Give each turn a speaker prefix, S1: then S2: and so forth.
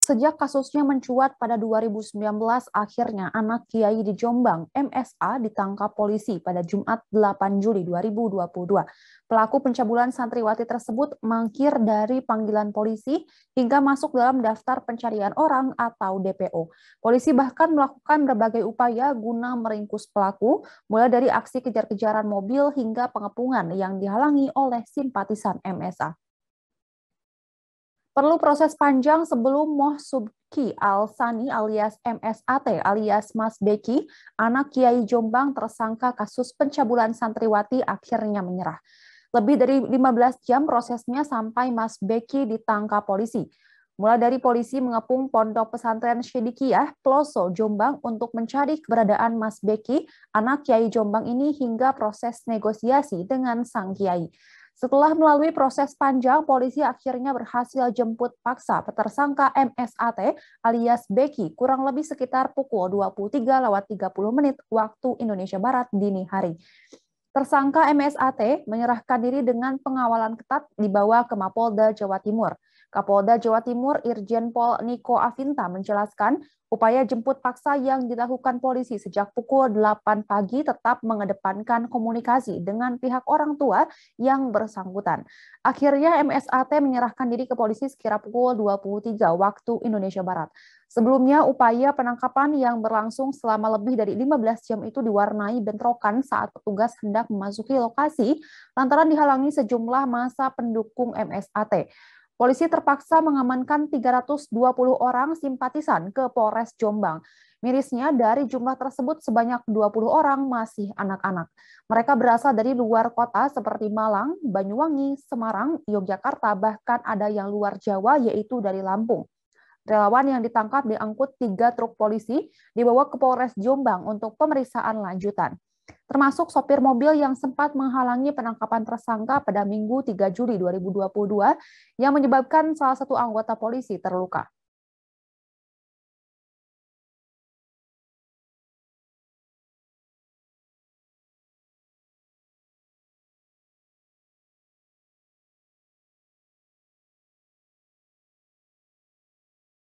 S1: Sejak kasusnya mencuat pada 2019, akhirnya anak Kiai di Jombang, MSA, ditangkap polisi pada Jumat 8 Juli 2022. Pelaku pencabulan santriwati tersebut mangkir dari panggilan polisi hingga masuk dalam daftar pencarian orang atau DPO. Polisi bahkan melakukan berbagai upaya guna meringkus pelaku, mulai dari aksi kejar-kejaran mobil hingga pengepungan yang dihalangi oleh simpatisan MSA. Perlu proses panjang sebelum Moh Subki Al-Sani alias MSAT alias Mas Beki, anak Kiai Jombang tersangka kasus pencabulan santriwati akhirnya menyerah. Lebih dari 15 jam prosesnya sampai Mas Beki ditangkap polisi. Mulai dari polisi mengepung pondok pesantren Syedikiyah, Ploso, Jombang untuk mencari keberadaan Mas Beki, anak Kiai Jombang ini hingga proses negosiasi dengan sang Kiai. Setelah melalui proses panjang, polisi akhirnya berhasil jemput paksa tersangka MSAT alias Becky kurang lebih sekitar pukul 23 lewat 30 menit waktu Indonesia Barat dini hari. Tersangka MSAT menyerahkan diri dengan pengawalan ketat dibawa ke Mapolda, Jawa Timur. Kapolda Jawa Timur Irjen Pol Niko Afinta menjelaskan upaya jemput paksa yang dilakukan polisi sejak pukul 8 pagi tetap mengedepankan komunikasi dengan pihak orang tua yang bersangkutan. Akhirnya MSAT menyerahkan diri ke polisi sekira pukul 23 waktu Indonesia Barat. Sebelumnya upaya penangkapan yang berlangsung selama lebih dari 15 jam itu diwarnai bentrokan saat petugas hendak memasuki lokasi lantaran dihalangi sejumlah masa pendukung MSAT. Polisi terpaksa mengamankan 320 orang simpatisan ke Polres Jombang. Mirisnya dari jumlah tersebut sebanyak 20 orang masih anak-anak. Mereka berasal dari luar kota seperti Malang, Banyuwangi, Semarang, Yogyakarta, bahkan ada yang luar Jawa yaitu dari Lampung. Relawan yang ditangkap diangkut tiga truk polisi dibawa ke Polres Jombang untuk pemeriksaan lanjutan termasuk sopir mobil yang sempat menghalangi penangkapan tersangka pada Minggu 3 Juli 2022 yang menyebabkan salah satu anggota polisi terluka.